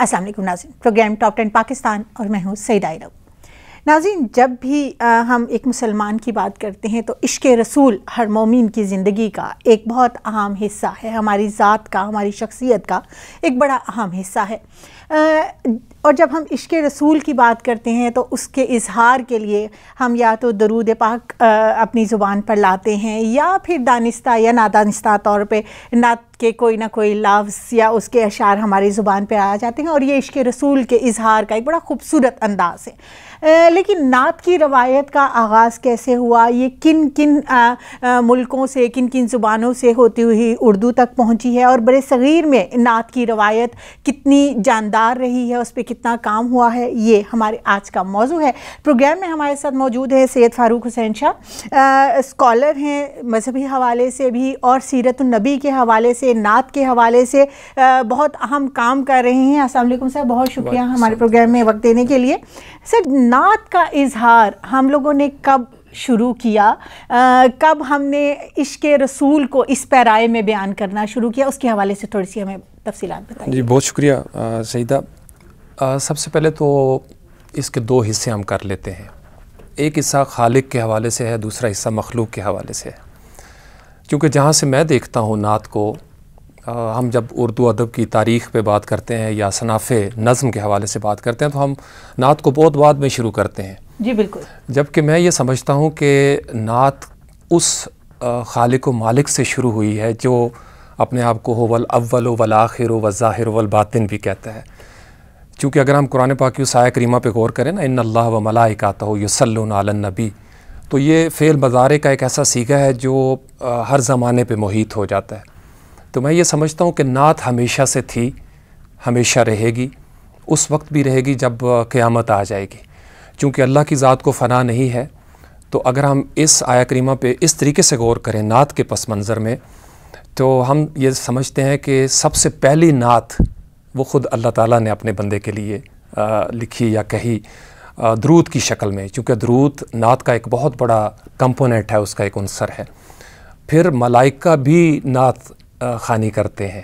असल नाजिन program top ten Pakistan और मैं हूँ सईद आयरब नाजिन जब भी आ, हम एक मुसलमान की बात करते हैं तो इश्क रसूल हर मोमिन की ज़िंदगी का एक बहुत अहम हिस्सा है हमारी ज़ात का हमारी शख्सियत का एक बड़ा अहम हिस्सा है और जब हम इश्क रसूल की बात करते हैं तो उसके इजहार के लिए हम या तो दरूद पाक अपनी ज़ुबान पर लाते हैं या फिर दानिस्ता या नादानिस्ता तौर पे नात के कोई ना कोई लफ्ज़ या उसके अशार हमारी ज़ुबान पर आ जाते हैं और ये इश्क रसूल के इजहार का एक बड़ा खूबसूरत अंदाज़ है लेकिन नात की रवायत का आगाज़ कैसे हुआ ये किन किन आ, आ, मुल्कों से किन किन ज़ुबानों से होती हुई उर्दू तक पहुँची है और बड़े सग़ीर में नात की रवायत कितनी जानदार गुजार रही है उस पर कितना काम हुआ है ये हमारे आज का मौजू है प्रोग्राम में हमारे साथ मौजूद है सैद फ़ारूक हुसैन शाह स्कॉलर हैं मजहबी हवाले से भी और सीरतनबी के हवाले से नात के हवाले से आ, बहुत अहम काम कर रहे हैं असल सर बहुत शुक्रिया हमारे प्रोग्राम में वक्त देने के लिए सर नात का इजहार हम लोगों ने कब शुरू किया आ, कब हमने इश्क रसूल को इस पैराए में बयान करना शुरू किया उसके हवाले से थोड़ी सी हमें तफसी बताइए जी बहुत शुक्रिया सईदा सबसे पहले तो इसके दो हिस्से हम कर लेते हैं एक हिस्सा खालिक के हवाले से है दूसरा हिस्सा मखलूक के हवाले से है क्योंकि जहाँ से मैं देखता हूँ नात को आ, हम जब उर्दू अदब की तारीख़ पे बात करते हैं या सनाफ़ नज़म के हवाले से बात करते हैं तो हम नात को बहुत बाद में शुरू करते हैं जी बिल्कुल जबकि मैं ये समझता हूँ कि नात उस खालिक व मालिक से शुरू हुई है जो अपने आप को होवल अव्वल वल आखिर व ज़ाहिर वल बातिन भी कहता है चूँकि अगर हम कुरान पाक की साय करीमा पे गौर करें ना इन अल्लाह व आता हो यसल्लन नबी तो ये फ़ेल मज़ारे का एक ऐसा सीखा है जो हर ज़माने पे मुहित हो जाता है तो मैं ये समझता हूँ कि नात हमेशा से थी हमेशा रहेगी उस वक्त भी रहेगी जब क़्यामत आ जाएगी चूँकि अल्लाह की ज़ात को फ़ना नहीं है तो अगर हम इस आया करीमा पे इस तरीके से गौर करें नात के पस मंज़र में तो हम ये समझते हैं कि सबसे पहली नात वो ख़ुद अल्लाह ताला ने अपने बंदे के लिए लिखी या कही आ, द्रूद की शक्ल में चूँकि द्रूद नात का एक बहुत बड़ा कंपोनेंट है उसका एक अनसर है फिर मलाइका भी नात खानी करते हैं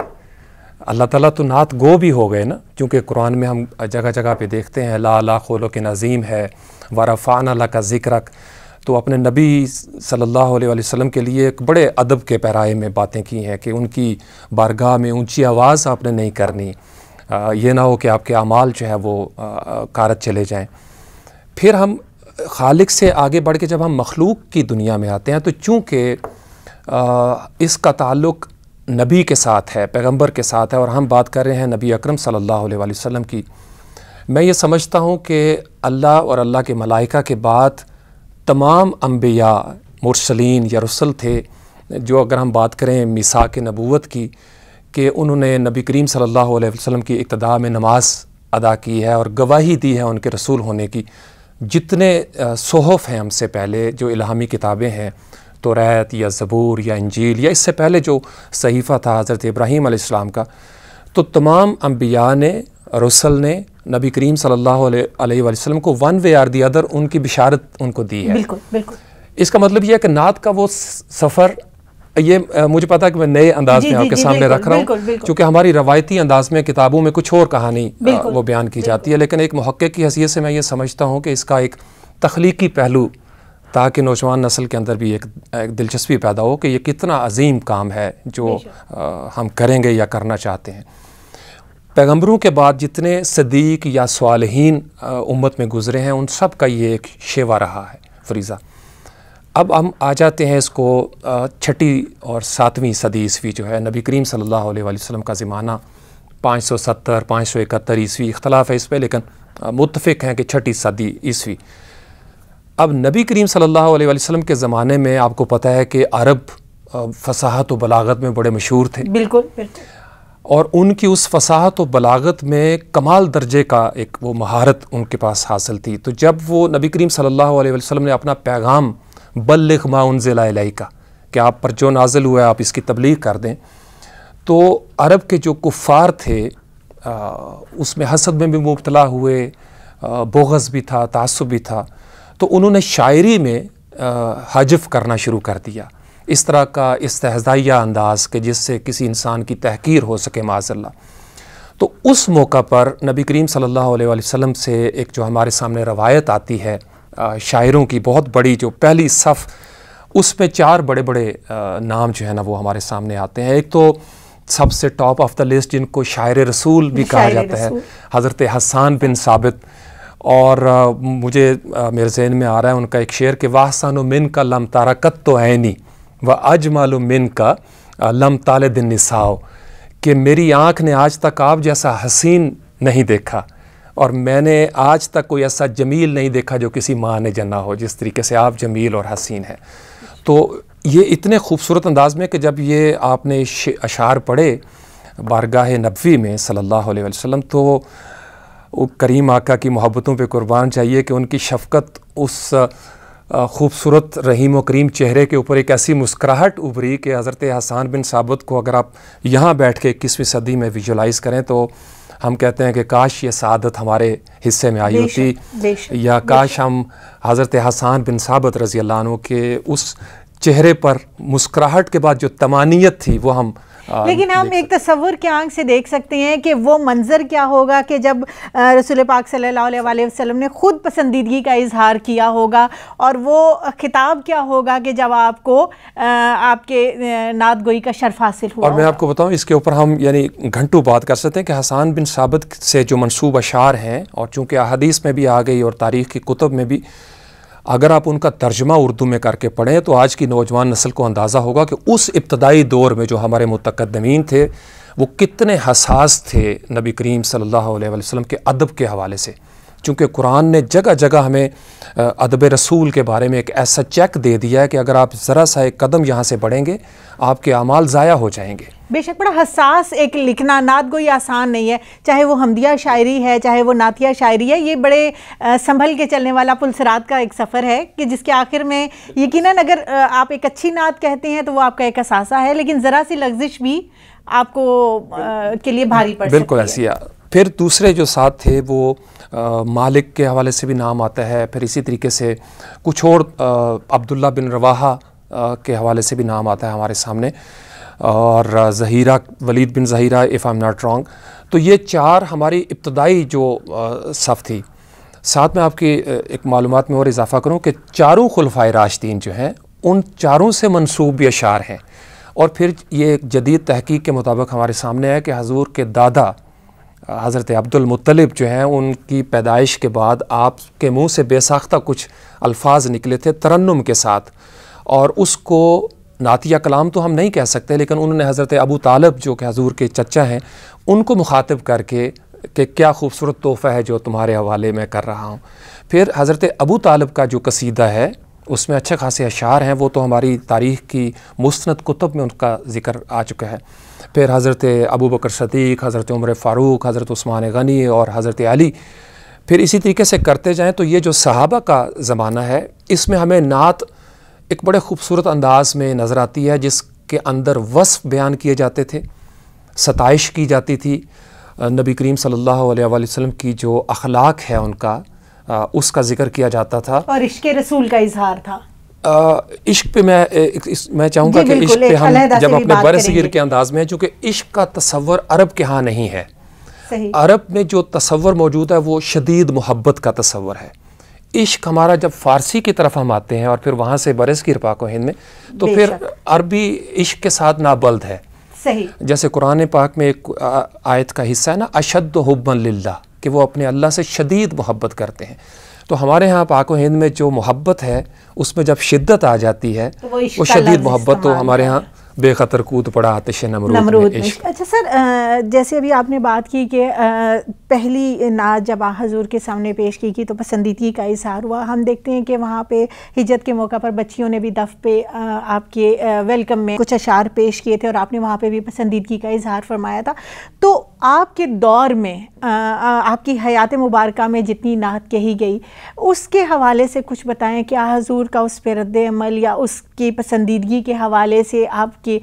अल्लाह ताला तो नात गो भी हो गए ना क्योंकि कुरान में हम जगह जगह पे देखते हैं ला ला खोलो के नज़ीम है वरफ़ान अल्लाह का ज़िक्रक तो अपने नबी सल्लल्लाहु अलैहि वसल्लम के लिए एक बड़े अदब के पैराए में बातें की हैं कि उनकी बारगाह में ऊंची आवाज़ आपने नहीं करनी ये ना हो कि आपके अमाल जो है वो कारत चले जाएँ फिर हम खालिक से आगे बढ़ के जब हम मखलूक की दुनिया में आते हैं तो चूँकि इसका ताल्लुक़ नबी के साथ है पैगंबर के साथ है और हम बात कर रहे हैं नबी अकरम सल्लल्लाहु अलैहि वसल्लम की मैं ये समझता हूँ कि अल्लाह और अल्लाह के मलाइका के बाद तमाम अम्बिया मुरसलिन या रसल थे जो अगर हम बात करें मिसा के नबूत की कि उन्होंने नबी करीम सल्लल्लाहु अलैहि वसल्लम की इब्तदा में नमाज अदा की है और गवाही दी है उनके रसूल होने की जितने सोहफ़ हैं हमसे पहले जो इलामी किताबें हैं तो रैत या ज़बूर या इंजील या इससे पहले जो सहीफ़ा था हज़रत इब्राहीम आसमाम का तो तमाम अम्बिया ने रसल ने नबी करीम सल्लाम को one way or the other उनकी बिशारत उनको दी है बिल्कुल बिल्कुल इसका मतलब यह है कि नात का वो सफ़र ये मुझे पता है कि मैं नए अंदाज में आपके सामने रख रहा हूँ क्योंकि हमारी रवायती अंदाज में किताबों में कुछ और कहानी वो बयान की जाती है लेकिन एक महक्के की हैसियत से मैं ये समझता हूँ कि इसका एक तख्लीकी पहलू ताकि नौजवान नस्ल के अंदर भी एक, एक दिलचस्पी पैदा हो कि ये कितना अजीम काम है जो आ, हम करेंगे या करना चाहते हैं पैगम्बरों के बाद जितने सदीक या सालहीन उम्मत में गुज़रे हैं उन सब का ये एक शेवा रहा है फरीज़ा अब हम आ जाते हैं इसको छठी और सातवीं सदी ईस्वी जो है नबी करीम सल्लल्लाहु अलैहि वसल्लम का ज़माना 570 571 ईस्वी इख्तलाफ है इस पर लेकिन मुतफ़ हैं कि छठी सदी ईस्वी अब नबी करीम सल्लल्लाहु अलैहि वसल्लम के ज़माने में आपको पता है कि अरब फसाहत व बलागत में बड़े मशहूर थे बिल्कुल और उनकी उस फसाहत व बलागत में कमाल दर्जे का एक वो महारत उनके पास हासिल थी तो जब वो नबी करीम सल्लल्लाहु अलैहि वसल्लम ने अपना पैगाम बल्लिख माउन ज़िला का कि आप पर जो नाजिल हुआ है आप इसकी तबलीग कर दें तो अरब के जो कुफ़ार थे उसमें हसद में भी मुबतला हुए बोगस भी था तसब भी था तो उन्होंने शायरी में हजफ करना शुरू कर दिया इस तरह का इसतहजाया अंदाज के जिससे किसी इंसान की तहकीर हो सके माजल्ला तो उस मौका पर नबी करीम सल्लल्लाहु अलैहि वसल्लम से एक जो हमारे सामने रवायत आती है शायरों की बहुत बड़ी जो पहली सफ़ उसमें चार बड़े बड़े नाम जो है ना वो हमारे सामने आते हैं एक तो सबसे टॉप ऑफ द लिस्ट जिनको शायर रसूल भी कहा जाता है हज़रत हसान बिन साबित और मुझे मेरे जहन में आ रहा है उनका एक शेर कि वाहसान मिन का लम तारकत तो ऐनी व मालूम मिन का लम ताल दिन निसाओ कि मेरी आँख ने आज तक आप जैसा हसीन नहीं देखा और मैंने आज तक कोई ऐसा जमील नहीं देखा जो किसी माँ ने जना हो जिस तरीके से आप जमील और हसीन हैं तो ये इतने खूबसूरत अंदाज़ में कि जब ये आपने अशार पढ़े बारगाह नबी में सल्लल्लाहु अलैहि वसल्लम तो करीम आका की मोहब्बतों पे कुर्बान चाहिए कि उनकी शफकत उस खूबसूरत रहीम व करीम चेहरे के ऊपर एक ऐसी मुस्कराहट उभरी कि हज़रत हसान बिन साबुत को अगर आप यहाँ बैठ के इक्कीसवीं सदी में विजुलाइज़ करें तो हम कहते हैं कि काश ये सादत हमारे हिस्से में आई होती या काश हम हज़रत हसान बिन साबत रज़ी अल्लाह के उस चेहरे पर मुस्कराहट के बाद जो तमानियत थी वो हम लेकिन हम एक तस्वुर के आंख से देख सकते हैं कि वो मंज़र क्या होगा कि जब रसूल पाक सल्लल्लाहु अलैहि वसल्लम ने ख़ुद पसंदीदगी का इजहार किया होगा और वो ख़िताब क्या होगा कि जब आपको आपके नात गोई का शर्फ हासिल हुआ और मैं आपको बताऊँ इसके ऊपर हम यानी घंटों बात कर सकते हैं कि हसान बिन साबित से जो मनसूब अशार हैं और चूँकि अदीस में भी आ गई और तारीख़ की कुतब में भी अगर आप उनका तर्जमा उर्दू में करके पढ़ें तो आज की नौजवान नस्ल को अंदाज़ा होगा कि उस इब्तदाई दौर में जो हमारे मतकदमीन थे वो कितने हसास थे नबी करीम सल्लल्लाहु अलैहि वसल्लम के अदब के हवाले से चूँकि कुरान ने जगह जगह हमें अदब रसूल के बारे में एक ऐसा चेक दे दिया है कि अगर आप ज़रा सा एक कदम यहाँ से बढ़ेंगे आपके अमाल ज़ाया हो जाएंगे बेशक बड़ा हसास एक लिखना नात गोई आसान नहीं है चाहे वो हमदिया शायरी है चाहे वो नातिया शायरी है ये बड़े आ, संभल के चलने वाला पुलसरात का एक सफ़र है कि जिसके आखिर में यकीन अगर आप एक अच्छी नात कहते हैं तो वो आपका एक असासा है लेकिन ज़रा सी लफ्जिश भी आपको आ, के लिए भारी पड़ बिल्कुल ऐसी है फिर दूसरे जो साथ थे वो आ, मालिक के हवाले से भी नाम आता है फिर इसी तरीके से कुछ और अब्दुल्ला बिन रवाहा के हवाले से भी नाम आता है हमारे सामने और Zahira Walid bin Zahira if I am not wrong तो ये चार हमारी इब्तदाई जो सफ़ थी साथ में आपकी एक मालूम में और इजाफ़ा करूँ कि चारों खुलफाए राशदीन जो हैं उन चारों से मनसूब अशार हैं और फिर ये एक जदीद तहकीक के मुताबिक हमारे सामने आया कि हजूर के दादा हज़रत अब्दुलमतलब जो हैं उनकी पैदाइश के बाद आपके मुँह से बेसाख्ता कुछ अल्फाज निकले थे तरन्नम के साथ और उसको नातिया कलाम तो हम नहीं कह सकते लेकिन उन्होंने हज़रत अबू तालब जो कि हजूर के चचा हैं उनको मुखातब करके कि क्या खूबसूरत तोहफ़ा है जो तुम्हारे हवाले में कर रहा हूँ फिर हज़रत अबू तालब का जो कसीदा है उसमें अच्छे खासे अशार हैं वो तो हमारी तारीख़ की मुस्ंद कुतब में उनका ज़िक्र आ चुका है फिर हज़रत अबू बकर सदीक हज़रत उमर फ़ारूक हज़रत ऊस्मान गनी और हज़रत अली फिर इसी तरीके से करते जाएँ तो ये जो सहाबा का ज़माना है इसमें हमें नात एक बड़े खूबसूरत अंदाज में नज़र आती है जिसके अंदर वसफ बयान किए जाते थे सतश की जाती थी नबी करीम सल्लल्लाहु अलैहि वसल्लम की जो अखलाक है उनका उसका जिक्र किया जाता था और इश्क रसूल का इजहार था इश्क पे मैं इस, मैं चाहूँगा कि इश्क पे हम जब अपने बरसगीर के अंदाज में चूँकि इश्क का तस्वर अरब के यहाँ नहीं है अरब में जो तस्वर मौजूद है वो शदीद मोहब्बत का तस्वर है इश्क हमारा जब फ़ारसी की तरफ हम आते हैं और फिर वहाँ से बरस की पाको हिंद में तो फिर अरबी इश्क के साथ नाबल्द है सही जैसे कुरान पाक में एक आयत का हिस्सा है ना अशद हब्बन लिल्ला कि वो अपने अल्लाह से शदीद मोहब्बत करते हैं तो हमारे यहाँ पाक हिंद में जो मोहब्बत है उसमें जब शिद्दत आ जाती है तो वो, वो शदीद मोहब्बत तो हमारे यहाँ बेखतर कूद पड़ा आतिश नमरूद अच्छा सर जैसे अभी आपने बात की कि पहली नात जब हजूर के सामने पेश की, की तो पसंदीदगी का इजहार हुआ हम देखते हैं कि वहाँ पे हिजत के मौका पर बच्चियों ने भी दफ़ पे आपके वेलकम में कुछ अशार पेश किए थे और आपने वहाँ पे भी पसंदीदगी का इजहार फरमाया था तो आपके दौर में आपकी हयात मुबारक में जितनी नात कही गई उसके हवाले से कुछ बताएं क्या हजूर का उस पर रद्द अमल या उसकी पसंदीदगी के हवाले से आप आ,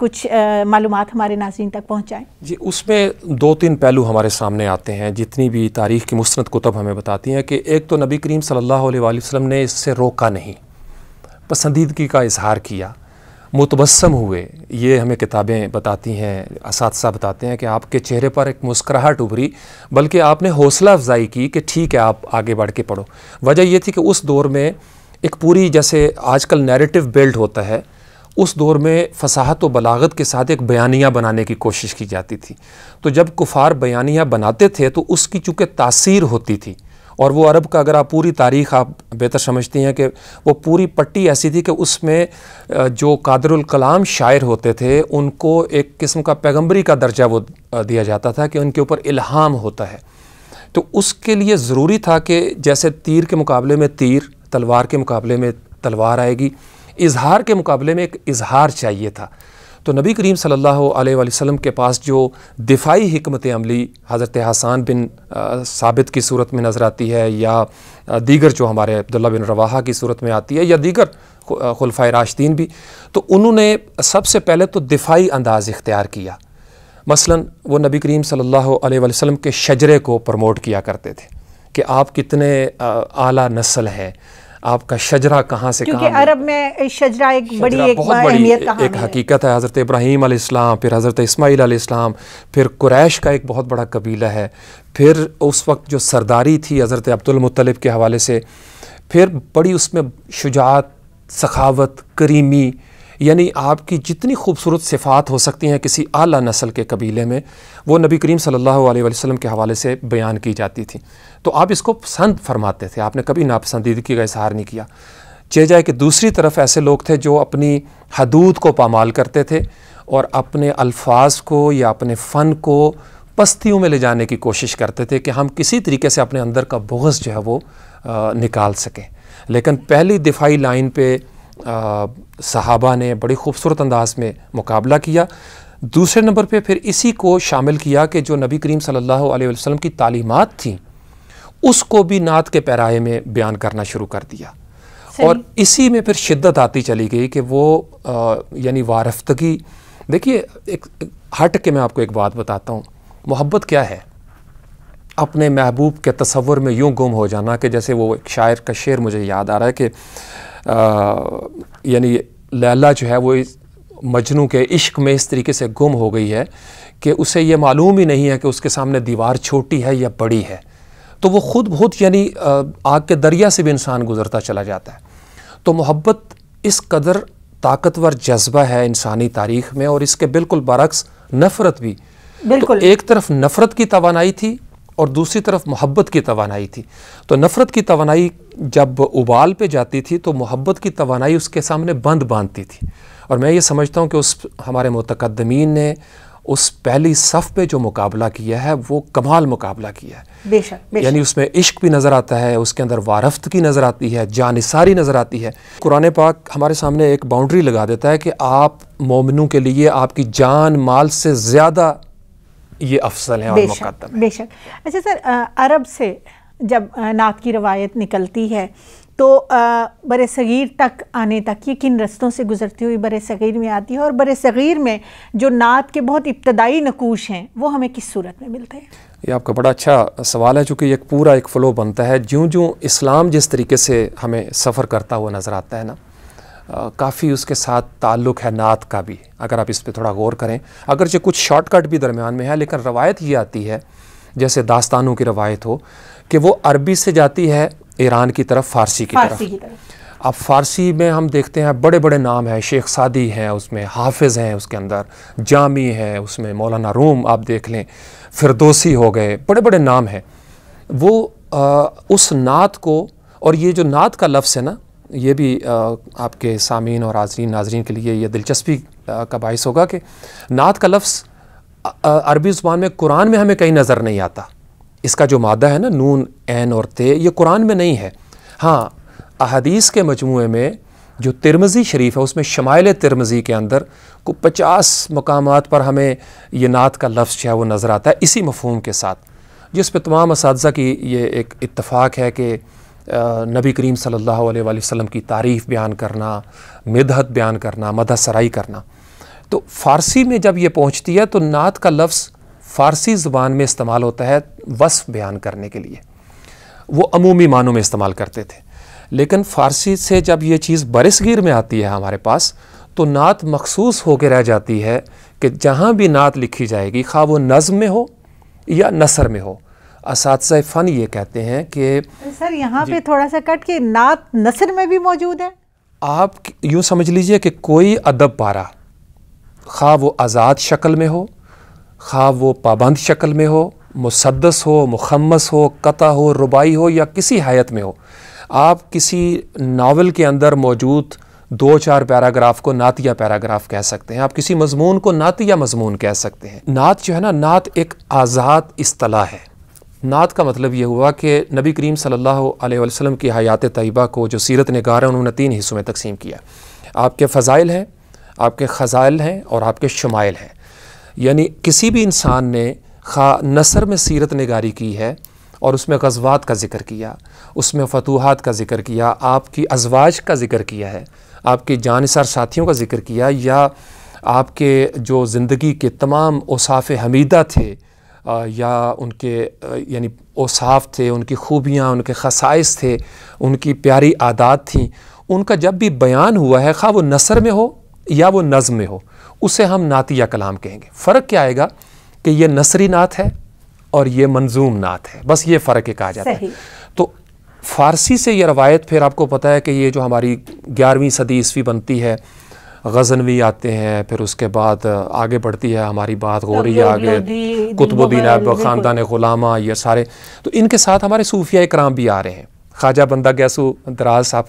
कुछ मालूम हमारे नाजरन तक पहुँचाएँ जी उसमें दो तीन पहलू हमारे सामने आते हैं जितनी भी तारीख़ की मुस्ंद कुतब हमें बताती हैं कि एक तो नबी करीम सल्ला वसम ने इससे रोका नहीं पसंदीदगी का इजहार किया मुतबसम हुए ये हमें किताबें बताती हैं इस बताते हैं कि आपके चेहरे पर एक मुस्कराहट उभरी बल्कि आपने हौसला अफजाई की कि ठीक है आप आगे बढ़ के पढ़ो वजह यह थी कि उस दौर में एक पूरी जैसे आजकल नैरेटिव बिल्ड होता है उस दौर में फसाहत व बलागत के साथ एक बयानिया बनाने की कोशिश की जाती थी तो जब कुफार बयानिया बनाते थे तो उसकी चूँकि तासीर होती थी और वो अरब का अगर आप पूरी तारीख आप बेहतर समझती हैं कि वो पूरी पट्टी ऐसी थी कि उसमें जो कादरुल कलाम शायर होते थे उनको एक किस्म का पैगंबरी का दर्जा वो दिया जाता था कि उनके ऊपर इल्हाम होता है तो उसके लिए ज़रूरी था कि जैसे तीर के मुकाबले में तीर तलवार के मुकाबले में तलवार आएगी इजहार के मुकाबले में एक इजहार चाहिए था तो नबी करीम सल्लल्लाहु अलैहि वसल्लम के पास जो दिफाई हमत अमली हज़रत हसान बिन साबित की सूरत में नज़र आती है या दीगर जो हमारे अब्दुल्ला बिन रवाहा की सूरत में आती है या दीगर खुलफा राशदीन भी तो उन्होंने सबसे पहले तो दिफाई अंदाज़ इख्तियार किया मसलन वो नबी करीम सल्लल्लाहु अलैहि के शजरे को प्रमोट किया करते थे कि आप कितने आला नस्ल हैं आपका शजरा कहाँ से क्योंकि अरब में शजरा एक बड़ी एक बहुत बड़ी एक हकीकत है हज़रत इब्राहीम इस्लाम फिर हज़रत इसमाइल आसमाम फिर कुरैश का एक बहुत बड़ा कबीला है फिर उस वक्त जो सरदारी थी हज़रत अब्दुलमतलब के हवाले से फिर बड़ी उसमें शुजात सखावत करीमी यानी आपकी जितनी खूबसूरत सिफ़ात हो सकती हैं किसी आला नस्ल के कबीले में वो नबी करीम सल्लल्लाहु अलैहि वसल्लम के हवाले से बयान की जाती थी तो आप इसको पसंद फरमाते थे आपने कभी नापसंदीदगी का इजहार नहीं किया चे जाए कि दूसरी तरफ ऐसे लोग थे जो अपनी हदूद को पामाल करते थे और अपने अल्फाज को या अपने फ़न को पस्तियों में ले जाने की कोशिश करते थे कि हम किसी तरीके से अपने अंदर का बोगस जो है वो निकाल सकें लेकिन पहली दिफाई लाइन पर सहाबा ने बड़ी खूबसूरत अंदाज में मुकाबला किया दूसरे नंबर पे फिर इसी को शामिल किया कि जो नबी करीम सल्लल्लाहु अलैहि वसल्लम की तालीमात थी उसको भी नात के पैराए में बयान करना शुरू कर दिया और इसी में फिर शिद्दत आती चली गई कि वो यानी वारफ्तगी देखिए एक हट के मैं आपको एक बात बताता हूँ मोहब्बत क्या है अपने महबूब के तस्वुर में यूँ गुम हो जाना कि जैसे वो एक शायर का शेर मुझे याद आ रहा है कि यानी लैला जो है वो मजनू के इश्क में इस तरीके से गुम हो गई है कि उसे ये मालूम ही नहीं है कि उसके सामने दीवार छोटी है या बड़ी है तो वो ख़ुद बहुत यानी आग के दरिया से भी इंसान गुजरता चला जाता है तो मोहब्बत इस कदर ताकतवर जज्बा है इंसानी तारीख में और इसके बिल्कुल बरक्स नफ़रत भी तो बिल्कुल तो एक तरफ नफ़रत की तोानाई थी और दूसरी तरफ मोहब्बत की तोानाई थी तो नफ़रत की तोानाई जब उबाल पे जाती थी तो मोहब्बत की तोानाई उसके सामने बंद बांधती थी और मैं ये समझता हूँ कि उस हमारे मतकदमीन ने उस पहली सफ़ पे जो मुकाबला किया है वो कमाल मुकाबला किया है बेशक, यानी उसमें इश्क भी नज़र आता है उसके अंदर वारफ्त की नज़र आती है जानसारी नज़र आती है कुरान पाक हमारे सामने एक बाउंड्री लगा देता है कि आप मोमिनों के लिए आपकी जान माल से ज़्यादा ये अफसल है और बेशक अच्छा सर अरब से जब नात की रवायत निकलती है तो बर सग़ीर तक आने तक ये किन रस्तों से गुजरती हुई बर सग़ीर में आती है और बर सग़ीर में जो नात के बहुत इब्तदाई नकूश हैं वो हमें किस सूरत में मिलते हैं ये आपका बड़ा अच्छा सवाल है चूँकि एक पूरा एक फ़्लो बनता है ज्यों ज्यों इस्लाम जिस तरीके से हमें सफ़र करता हुआ नज़र आता है ना काफ़ी उसके साथ ताल्लुक़ है नात का भी अगर आप इस पर थोड़ा गौर करें अगरचे कुछ शॉर्टकट भी दरमियान में है लेकिन रवायत ये आती है जैसे दास्तानों की रवायत हो कि वो अरबी से जाती है ईरान की तरफ फारसी की तरफ, की तरफ। अब फारसी में हम देखते हैं बड़े बड़े नाम हैं शेख सादी हैं उसमें हाफिज़ हैं उसके अंदर जामी है उसमें मौलाना रूम आप देख लें फिरदोसी हो गए बड़े बड़े नाम हैं वो आ, उस नात को और ये जो नात का लफ्ज़ है ना ये भी आपके सामीन और आज़रीन नाजरीन के लिए यह दिलचस्पी का बायस होगा कि नात का लफ्ज़ अरबी ज़ुबान में कुरान में हमें कहीं नज़र नहीं आता इसका जो मादा है ना नून एन और ते ये कुरान में नहीं है हाँ अहदीस के मजमू में जो तिरमज़ी शरीफ है उसमें शमाइल तिरमज़ी के अंदर को पचास मकाम पर हमें ये नात का लफ्ज़ जो है वो नज़र आता है इसी मफहम के साथ जिस पर तमाम इस की ये एक इतफ़ाक़ है कि नबी करीम सल्लल्लाहु अलैहि वसल्लम की तारीफ़ बयान करना मदहत बयान करना मदसराई करना तो फ़ारसी में जब ये पहुँचती है तो नात का लफ्ज़ फ़ारसी ज़ुबान में इस्तेमाल होता है वसफ़ बयान करने के लिए वो अमूमी मानों में इस्तेमाल करते थे लेकिन फ़ारसी से जब ये चीज़ बरसगीर में आती है हमारे पास तो नात मखसूस होकर रह जाती है कि जहाँ भी नात लिखी जाएगी खा वो नज़म में हो या नसर में हो इस फ़न ये कहते हैं कि सर यहाँ पे थोड़ा सा कट के नात नसर में भी मौजूद है आप यूँ समझ लीजिए कि कोई अदब पारा खा वो आज़ाद शक्ल में हो खा वो पाबंद शक्ल में हो मुसदस हो मुखमस हो कता हो रुबाई हो या किसी हायत में हो आप किसी नावल के अंदर मौजूद दो चार पैराग्राफ को नात या पैराग्राफ कह सकते हैं आप किसी मजमून को नात या मजमून कह सकते हैं नात जो है ना नात एक आज़ाद असलाह है नात का मतलब ये हुआ कि नबी करीम सल्लल्लाहु अलैहि वसल्लम की हयात तयबा को जो सीरत नगार है उन्होंने तीन हिस्सों में तकसीम किया आपके फ़ज़ाइल हैं आपके ख़ज़ाइल हैं और आपके शुमाइल हैं यानी किसी भी इंसान ने खा नसर में सीरत नगारी की है और उसमें गजवात का ज़िक्र किया उसमें फतूहत का ज़िक्र किया आपकी अजवाज का ज़िक्र किया है आपके जानसार साथियों का ज़िक्र किया या आपके जो ज़िंदगी के तमाम उसाफ़ हमीदा थे या उनके यानी ओसाफ थे उनकी खूबियाँ उनके खसाइस थे उनकी प्यारी आदात थी उनका जब भी बयान हुआ है खा वो नसर में हो या वो नज़म में हो उसे हम नात या कलाम कहेंगे फ़र्क क्या आएगा कि ये नसरी नात है और ये मंजूम नात है बस ये फ़र्क कहा जाता है तो फ़ारसी से ये रवायत फिर आपको पता है कि ये जो हमारी ग्यारहवीं सदी ईस्वी बनती है गजनवी आते हैं फिर उसके बाद आगे बढ़ती है हमारी बात हो रही है आगे कुतुबुद्दीन अब ख़ानदान गुलामा ये सारे तो इनके साथ हमारे सूफिया कराम भी आ रहे हैं ख्वाजा बंदा गैसू दराज साहब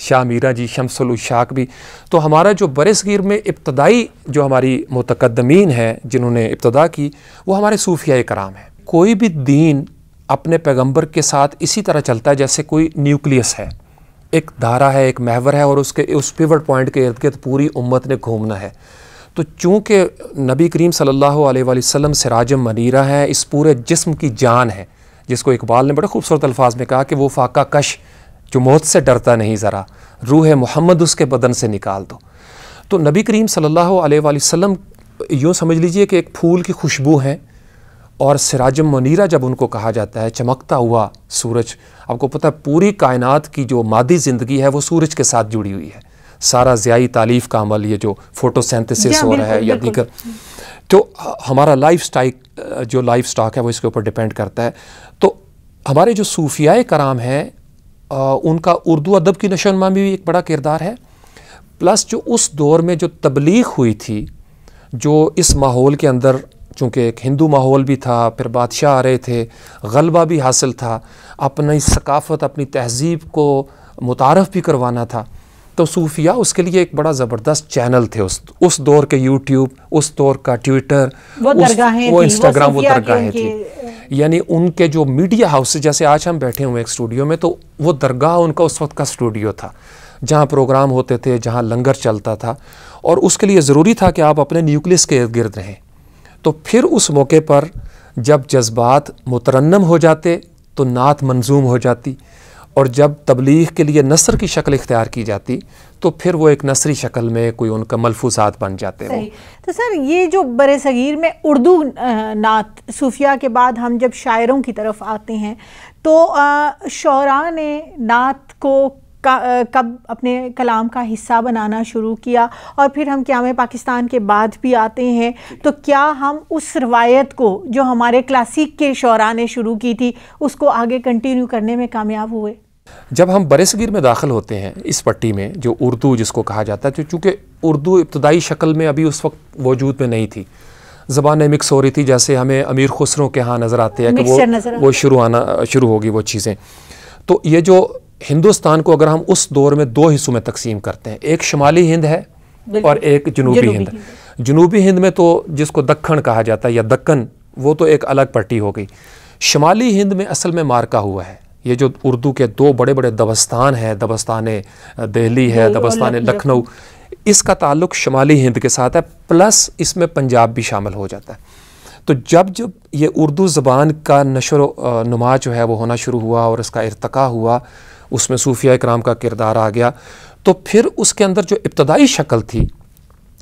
शाह मीरा जी शमसुल भी तो हमारा जो बरसगीर में इब्तदाई जो हमारी मतकदमीन है जिन्होंने इब्तदा की वो हमारे सूफिया कराम हैं कोई भी दीन अपने पैगंबर के साथ इसी तरह चलता है जैसे कोई न्यूक्लियस है एक धारा है एक महवर है और उसके उस पिवट पॉइंट के इर्द गिर्द पूरी उम्मत ने घूमना है तो चूँकि नबी करीम सल्लल्लाहु अलैहि वसल्लम सिराज मनीरा है इस पूरे जिस्म की जान है जिसको इकबाल ने बड़े खूबसूरत अल्फाज में कहा कि वो फाका कश जो मौत से डरता नहीं ज़रा रूह मोहम्मद उसके बदन से निकाल दो तो नबी करीम सल्लल्लाहु अलैहि वसल्लम यूँ समझ लीजिए कि एक फूल की खुशबू हैं और सिराज मनीरा जब उनको कहा जाता है चमकता हुआ सूरज आपको पता है पूरी कायनात की जो मादी ज़िंदगी है वो सूरज के साथ जुड़ी हुई है सारा ज्याई तालीफ का अमल ये जो फोटोसेंथेसिस हाँ, हो रहा है या दीगर तो हमारा लाइफ स्टाइक जो लाइफ स्टॉक है वो इसके ऊपर डिपेंड करता है तो हमारे जो सूफिया कराम हैं उनका उर्दू अदब की नशोनमा में भी एक बड़ा किरदार है प्लस जो उस दौर में जो तबलीग हुई थी जो इस माहौल के अंदर चूँकि एक हिंदू माहौल भी था फिर बादशाह आ रहे थे गलबा भी हासिल था अपनी सकाफ़त अपनी तहजीब को मुतारफ़ भी करवाना था तो सूफिया उसके लिए एक बड़ा ज़बरदस्त चैनल थे उस उस दौर के यूट्यूब उस दौर का ट्विटर वो उस, वो इंस्टाग्राम वो दरगाहें थी यानी उनके जो मीडिया हाउस जैसे आज हम बैठे हुए एक स्टूडियो में तो वो दरगाह उनका उस वक्त का स्टूडियो था जहाँ प्रोग्राम होते थे जहाँ लंगर चलता था और उसके लिए ज़रूरी था कि आप अपने न्यूक्लियस के इर्द गिर्द रहें तो फिर उस मौके पर जब जज्बात मुतरन्नम हो जाते तो नात मंजूम हो जाती और जब तबलीग के लिए नसर की शक्ल इख्तियार की जाती तो फिर वो एक नसरी शक्ल में कोई उनका मलफूजात बन जाते हैं तो सर ये जो बर सग़ीर में उर्दू नात सूफिया के बाद हम जब शायरों की तरफ आते हैं तो शरा ने नात को का, कब अपने कलाम का हिस्सा बनाना शुरू किया और फिर हम क्या पाकिस्तान के बाद भी आते हैं तो क्या हम उस रवायत को जो हमारे क्लासिक के शरा ने शुरू की थी उसको आगे कंटिन्यू करने में कामयाब हुए जब हम बरसगिर में दाखिल होते हैं इस पट्टी में जो उर्दू जिसको कहा जाता है तो चूँकि उर्दू इब्तदाई शक्ल में अभी उस वक्त वजूद में नहीं थी जबान मिक्स हो रही थी जैसे हमें अमीर खुसरों के यहाँ नज़र आते हैं कि वो वो शुरू आना शुरू होगी वो चीज़ें तो ये जो हिंदुस्तान को अगर हम उस दौर में दो हिस्सों में तकसीम करते हैं एक शुमाली हिंद है और एक जनूबी हिंद जनूबी हिंद में तो जिसको दक्खन कहा जाता है या दक्कन वो तो एक अलग पट्टी हो गई शुमाली हिंद में असल में मारका हुआ है ये जो उर्दू के दो बड़े बड़े दबस्तान हैं दबस्तान दिल्ली है दबस्तान लखनऊ इसका ताल्लुक शुमाली हिंद के साथ है प्लस इसमें पंजाब भी शामिल हो जाता है तो जब जब ये उर्दू ज़बान का नशर नुमा जो है वो होना शुरू हुआ और इसका इरतका हुआ उसमें सूफिया इक्राम का किरदार आ गया तो फिर उसके अंदर जो इब्तदाई शक्ल थी